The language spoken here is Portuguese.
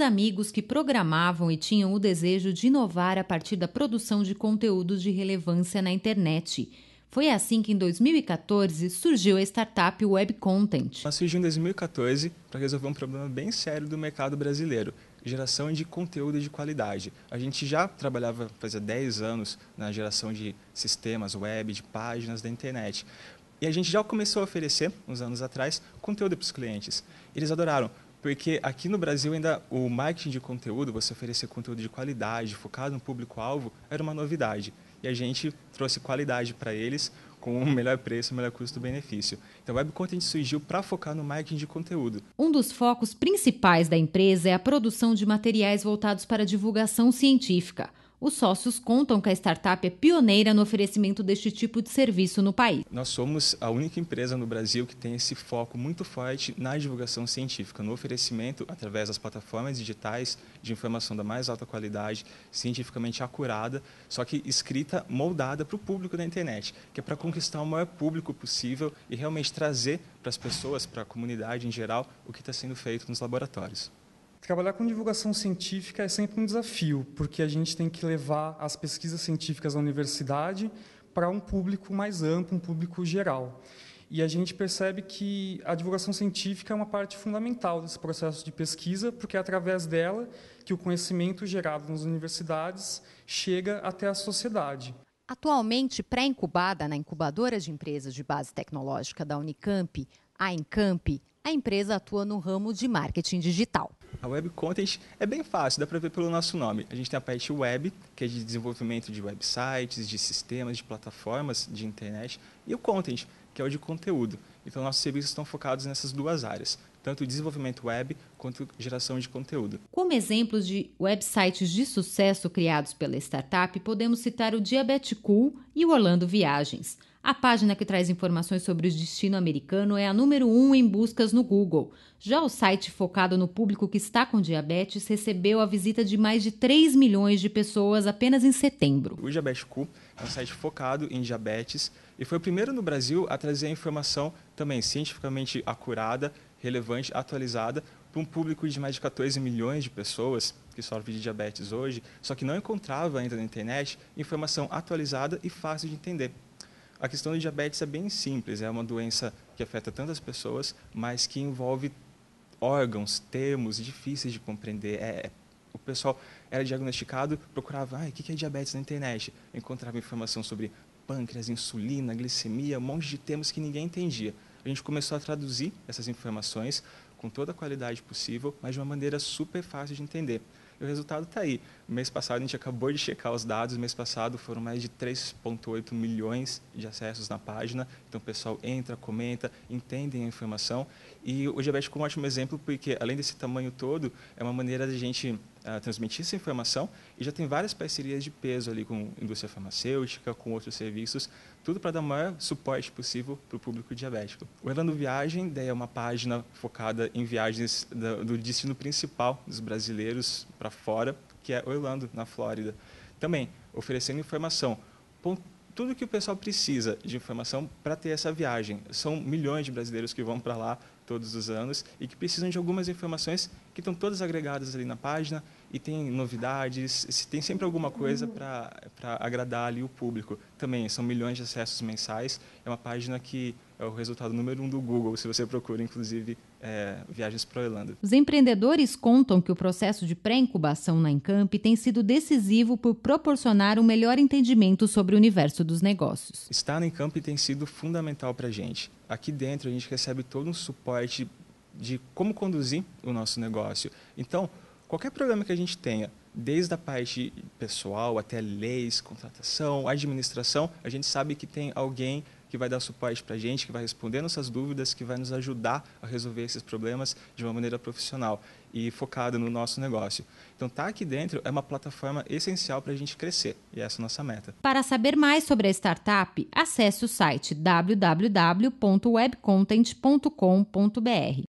amigos que programavam e tinham o desejo de inovar a partir da produção de conteúdos de relevância na internet. Foi assim que em 2014 surgiu a startup Web Content. Ela surgiu em 2014 para resolver um problema bem sério do mercado brasileiro, geração de conteúdo de qualidade. A gente já trabalhava fazia 10 anos na geração de sistemas web, de páginas da internet. E a gente já começou a oferecer, uns anos atrás, conteúdo para os clientes. Eles adoraram, porque aqui no Brasil ainda o marketing de conteúdo, você oferecer conteúdo de qualidade, focado no público-alvo, era uma novidade. E a gente trouxe qualidade para eles com o um melhor preço, o melhor custo-benefício. Então, o Web Content surgiu para focar no marketing de conteúdo. Um dos focos principais da empresa é a produção de materiais voltados para divulgação científica. Os sócios contam que a startup é pioneira no oferecimento deste tipo de serviço no país. Nós somos a única empresa no Brasil que tem esse foco muito forte na divulgação científica, no oferecimento através das plataformas digitais de informação da mais alta qualidade, cientificamente acurada, só que escrita moldada para o público da internet, que é para conquistar o maior público possível e realmente trazer para as pessoas, para a comunidade em geral, o que está sendo feito nos laboratórios trabalhar com divulgação científica é sempre um desafio, porque a gente tem que levar as pesquisas científicas da universidade para um público mais amplo, um público geral. E a gente percebe que a divulgação científica é uma parte fundamental desse processo de pesquisa, porque é através dela que o conhecimento gerado nas universidades chega até a sociedade. Atualmente pré-incubada na incubadora de empresas de base tecnológica da Unicamp, a Encamp, a empresa atua no ramo de marketing digital. A Web Content é bem fácil, dá para ver pelo nosso nome. A gente tem a parte web, que é de desenvolvimento de websites, de sistemas, de plataformas de internet, e o content, que é o de conteúdo. Então, nossos serviços estão focados nessas duas áreas tanto desenvolvimento web quanto geração de conteúdo. Como exemplos de websites de sucesso criados pela startup, podemos citar o Diabeticool e o Orlando Viagens. A página que traz informações sobre o destino americano é a número um em buscas no Google. Já o site focado no público que está com diabetes recebeu a visita de mais de 3 milhões de pessoas apenas em setembro. O Diabetes Cool é um site focado em diabetes e foi o primeiro no Brasil a trazer a informação também cientificamente acurada relevante, atualizada, para um público de mais de 14 milhões de pessoas que sofrem de diabetes hoje, só que não encontrava ainda na internet informação atualizada e fácil de entender. A questão do diabetes é bem simples, é uma doença que afeta tantas pessoas, mas que envolve órgãos, termos difíceis de compreender. É, é o pessoal era diagnosticado, procurava, ah, o que é diabetes na internet? Encontrava informação sobre pâncreas, insulina, glicemia, um monte de termos que ninguém entendia a gente começou a traduzir essas informações com toda a qualidade possível, mas de uma maneira super fácil de entender. E o resultado está aí. Mês passado, a gente acabou de checar os dados. Mês passado foram mais de 3,8 milhões de acessos na página. Então, o pessoal entra, comenta, entendem a informação. E o Diabético é um ótimo exemplo, porque além desse tamanho todo, é uma maneira de a gente ah, transmitir essa informação e já tem várias parcerias de peso ali com indústria farmacêutica, com outros serviços, tudo para dar o maior suporte possível para o público diabético. O Evandro Viagem é uma página focada em viagens do destino principal dos brasileiros para fora, que é Orlando, na Flórida. Também oferecendo informação, tudo que o pessoal precisa de informação para ter essa viagem. São milhões de brasileiros que vão para lá todos os anos e que precisam de algumas informações que estão todas agregadas ali na página, e tem novidades, tem sempre alguma coisa para agradar ali o público. Também são milhões de acessos mensais, é uma página que é o resultado número um do Google, se você procura, inclusive, é, viagens para a Irlanda. Os empreendedores contam que o processo de pré-incubação na Encamp tem sido decisivo por proporcionar um melhor entendimento sobre o universo dos negócios. Estar na Encamp tem sido fundamental para a gente. Aqui dentro, a gente recebe todo um suporte de como conduzir o nosso negócio. Então, qualquer problema que a gente tenha, desde a parte pessoal até leis, contratação, administração, a gente sabe que tem alguém que vai dar suporte para a gente, que vai responder nossas dúvidas, que vai nos ajudar a resolver esses problemas de uma maneira profissional e focada no nosso negócio. Então, estar tá aqui dentro é uma plataforma essencial para a gente crescer e essa é a nossa meta. Para saber mais sobre a startup, acesse o site www.webcontent.com.br.